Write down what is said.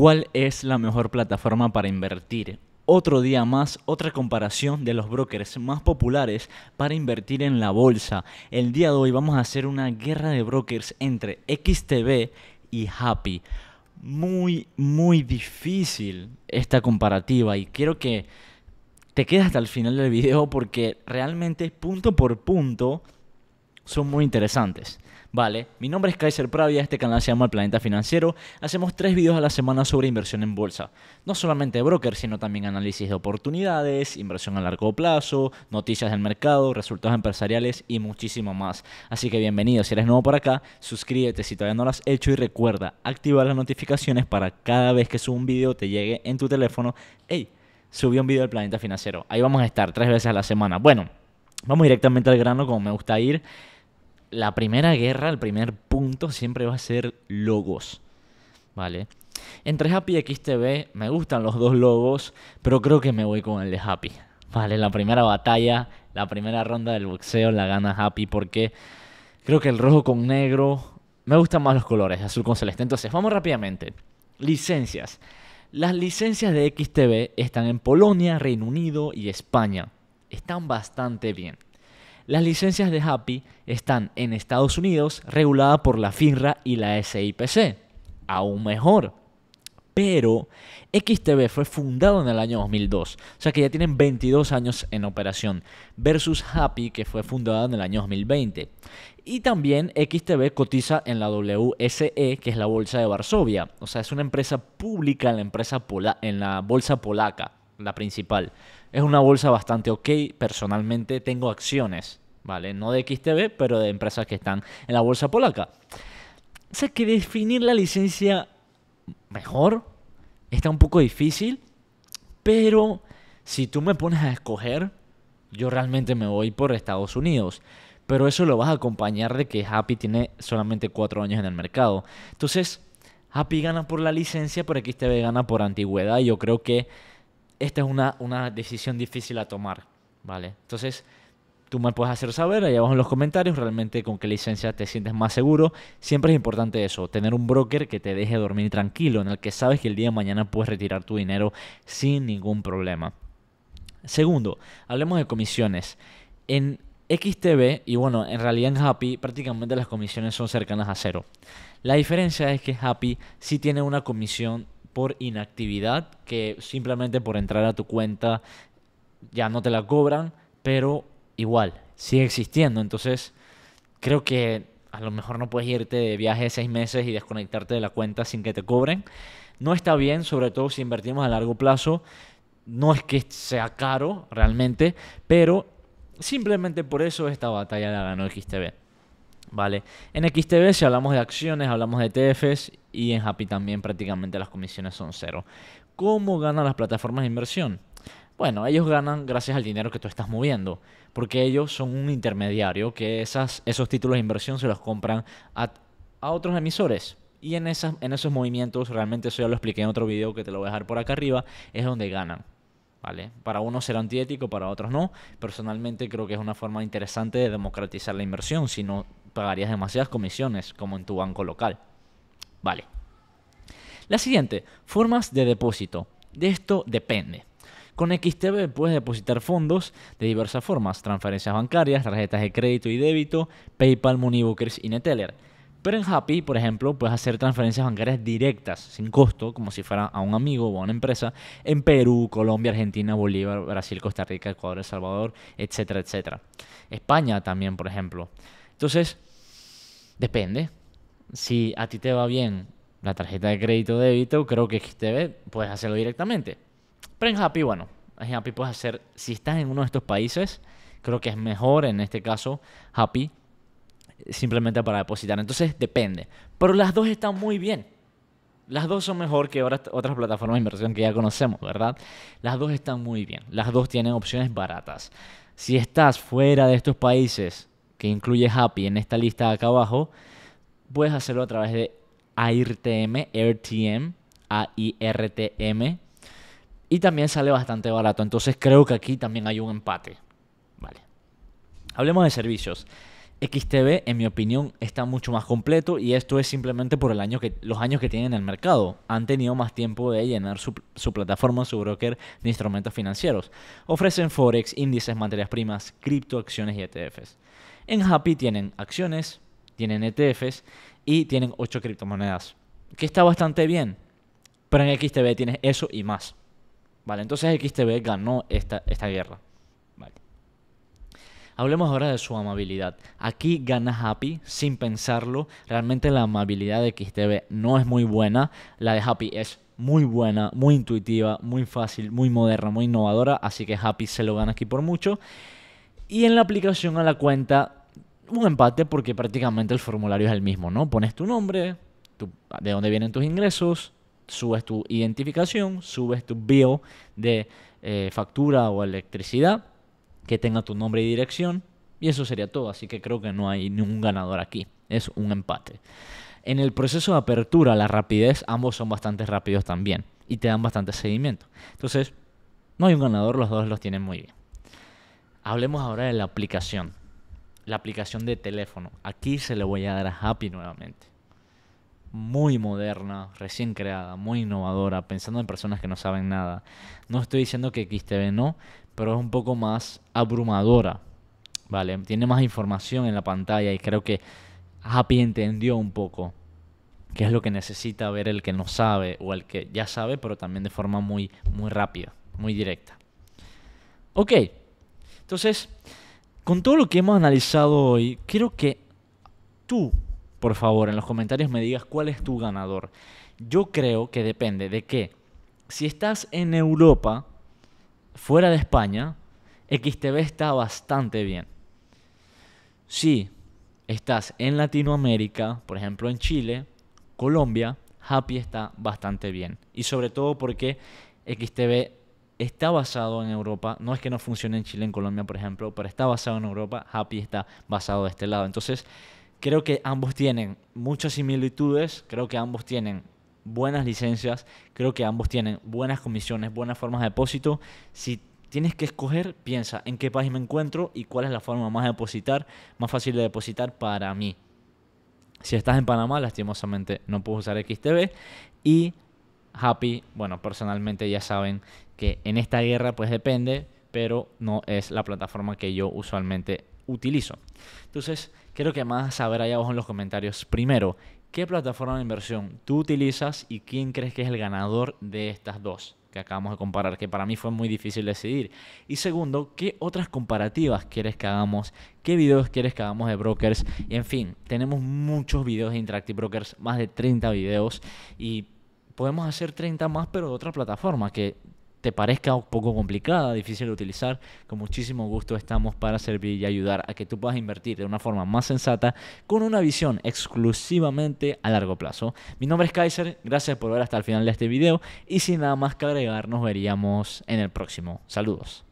¿Cuál es la mejor plataforma para invertir? Otro día más, otra comparación de los brokers más populares para invertir en la bolsa. El día de hoy vamos a hacer una guerra de brokers entre XTB y Happy. Muy, muy difícil esta comparativa y quiero que te quedes hasta el final del video porque realmente punto por punto son muy interesantes. Vale, mi nombre es Kaiser Pravia, este canal se llama El Planeta Financiero. Hacemos tres videos a la semana sobre inversión en bolsa. No solamente broker, sino también análisis de oportunidades, inversión a largo plazo, noticias del mercado, resultados empresariales y muchísimo más. Así que bienvenido, si eres nuevo por acá, suscríbete si todavía no lo has hecho y recuerda activar las notificaciones para cada vez que suba un video te llegue en tu teléfono. Ey, Subí un video del Planeta Financiero. Ahí vamos a estar tres veces a la semana. Bueno, vamos directamente al grano como me gusta ir la primera guerra, el primer punto siempre va a ser logos. ¿Vale? Entre Happy y XTV me gustan los dos logos, pero creo que me voy con el de Happy. ¿Vale? La primera batalla, la primera ronda del boxeo la gana Happy porque creo que el rojo con negro me gustan más los colores, azul con celeste. Entonces, vamos rápidamente. Licencias. Las licencias de XTV están en Polonia, Reino Unido y España. Están bastante bien. Las licencias de Happy están en Estados Unidos reguladas por la FINRA y la SIPC. Aún mejor. Pero XTB fue fundado en el año 2002, o sea que ya tienen 22 años en operación, versus Happy que fue fundada en el año 2020. Y también XTB cotiza en la WSE, que es la Bolsa de Varsovia, o sea, es una empresa pública en la, empresa pola en la Bolsa Polaca, la principal. Es una bolsa bastante ok, personalmente tengo acciones ¿vale? No de XTB, pero de empresas que están en la bolsa polaca. O sea que definir la licencia mejor está un poco difícil, pero si tú me pones a escoger, yo realmente me voy por Estados Unidos. Pero eso lo vas a acompañar de que Happy tiene solamente cuatro años en el mercado. Entonces, Happy gana por la licencia, pero XTB gana por antigüedad. yo creo que esta es una, una decisión difícil a tomar. ¿Vale? Entonces, Tú me puedes hacer saber ahí abajo en los comentarios realmente con qué licencia te sientes más seguro. Siempre es importante eso, tener un broker que te deje dormir tranquilo, en el que sabes que el día de mañana puedes retirar tu dinero sin ningún problema. Segundo, hablemos de comisiones. En XTB y bueno, en realidad en Happy prácticamente las comisiones son cercanas a cero. La diferencia es que Happy sí tiene una comisión por inactividad que simplemente por entrar a tu cuenta ya no te la cobran, pero igual, sigue existiendo. Entonces, creo que a lo mejor no puedes irte de viaje de seis meses y desconectarte de la cuenta sin que te cobren. No está bien, sobre todo si invertimos a largo plazo. No es que sea caro realmente, pero simplemente por eso esta batalla la ganó XTB. Vale. En XTB si hablamos de acciones, hablamos de ETFs y en Happy también prácticamente las comisiones son cero. ¿Cómo ganan las plataformas de inversión? Bueno, ellos ganan gracias al dinero que tú estás moviendo, porque ellos son un intermediario que esas, esos títulos de inversión se los compran a, otros emisores. Y en, esas, en esos movimientos, realmente eso ya lo expliqué en otro video que te lo voy a dejar por acá arriba, es donde ganan. ¿Vale? Para unos será antiético, para otros no. Personalmente creo que es una forma interesante de democratizar la inversión, si no pagarías demasiadas comisiones, como en tu banco local. Vale. La siguiente, formas de depósito. De esto depende. Con XTB puedes depositar fondos de diversas formas, transferencias bancarias, tarjetas de crédito y débito, PayPal, Moneybookers y Neteller. Pero en Happy, por ejemplo, puedes hacer transferencias bancarias directas, sin costo, como si fuera a un amigo o a una empresa, en Perú, Colombia, Argentina, Bolívar, Brasil, Costa Rica, Ecuador, El Salvador, etcétera, etcétera. España también, por ejemplo. Entonces, depende. Si a ti te va bien la tarjeta de crédito o débito, creo que XTB puedes hacerlo directamente. Pero en Happy, bueno, en Happy puedes hacer, si estás en uno de estos países, creo que es mejor en este caso Happy simplemente para depositar. Entonces depende. Pero las dos están muy bien. Las dos son mejor que otras plataformas de inversión que ya conocemos, ¿verdad? Las dos están muy bien. Las dos tienen opciones baratas. Si estás fuera de estos países que incluye Happy en esta lista de acá abajo, puedes hacerlo a través de AIRTM, AIRTM, m y también sale bastante barato. Entonces creo que aquí también hay un empate. Vale. Hablemos de servicios. XTB, en mi opinión, está mucho más completo y esto es simplemente por el año que, los años que tienen en el mercado. Han tenido más tiempo de llenar su, plataforma, su broker de instrumentos financieros. Ofrecen forex, índices, materias primas, cripto, acciones y ETFs. En Happy tienen acciones, tienen ETFs y tienen 8 criptomonedas, que está bastante bien. Pero en XTB tienes eso y más. Vale, entonces XTB ganó esta, esta guerra. Vale. Hablemos ahora de su amabilidad. Aquí gana Happy sin pensarlo. Realmente la amabilidad de XTB no es muy buena. La de Happy es muy buena, muy intuitiva, muy fácil, muy moderna, muy innovadora. Así que Happy se lo gana aquí por mucho. Y en la aplicación a la cuenta, un empate porque prácticamente el formulario es el mismo, ¿no? Pones tu nombre, de dónde vienen tus ingresos, subes tu identificación, subes tu bio de eh, factura o electricidad que tenga tu nombre y dirección. Y eso sería todo, así que creo que no hay ningún ganador aquí. Es un empate. En el proceso de apertura, la rapidez, ambos son bastante rápidos también y te dan bastante seguimiento. Entonces, no hay un ganador, los dos los tienen muy bien. Hablemos ahora de la aplicación. La aplicación de teléfono. Aquí se le voy a dar a Happy nuevamente muy moderna, recién creada, muy innovadora, pensando en personas que no saben nada. No estoy diciendo que XTV no, pero es un poco más abrumadora, ¿vale? Tiene más información en la pantalla y creo que Happy entendió un poco qué es lo que necesita ver el que no sabe o el que ya sabe, pero también de forma muy, muy rápida, muy directa. Ok, entonces, con todo lo que hemos analizado hoy, creo que tú por favor, en los comentarios me digas cuál es tu ganador. Yo creo que depende de que si estás en Europa, fuera de España, XTV está bastante bien. Si estás en Latinoamérica, por ejemplo en Chile, Colombia, Happy está bastante bien. Y sobre todo porque XTV está basado en Europa. No es que no funcione en Chile, en Colombia, por ejemplo, pero está basado en Europa. Happy está basado de este lado. Entonces, Creo que ambos tienen muchas similitudes, creo que ambos tienen buenas licencias, creo que ambos tienen buenas comisiones, buenas formas de depósito. Si tienes que escoger, piensa en qué país me encuentro y cuál es la forma más de depositar, más fácil de depositar para mí. Si estás en Panamá, lastimosamente no puedo usar XTB y Happy, bueno, personalmente ya saben que en esta guerra pues depende, pero no es la plataforma que yo usualmente utilizo. Entonces, quiero que más saber ahí abajo en los comentarios. Primero, ¿qué plataforma de inversión tú utilizas y quién crees que es el ganador de estas dos? que acabamos de comparar, que para mí fue muy difícil decidir. Y segundo, ¿qué otras comparativas quieres que hagamos? ¿Qué videos quieres que hagamos de brokers? Y en fin, tenemos muchos videos de Interactive Brokers, más de 30 videos y podemos hacer 30 más, pero de otra plataforma, que te parezca un poco complicada, difícil de utilizar, con muchísimo gusto estamos para servir y ayudar a que tú puedas invertir de una forma más sensata con una visión exclusivamente a largo plazo. Mi nombre es Kaiser, gracias por ver hasta el final de este video y sin nada más que agregar nos veríamos en el próximo. Saludos.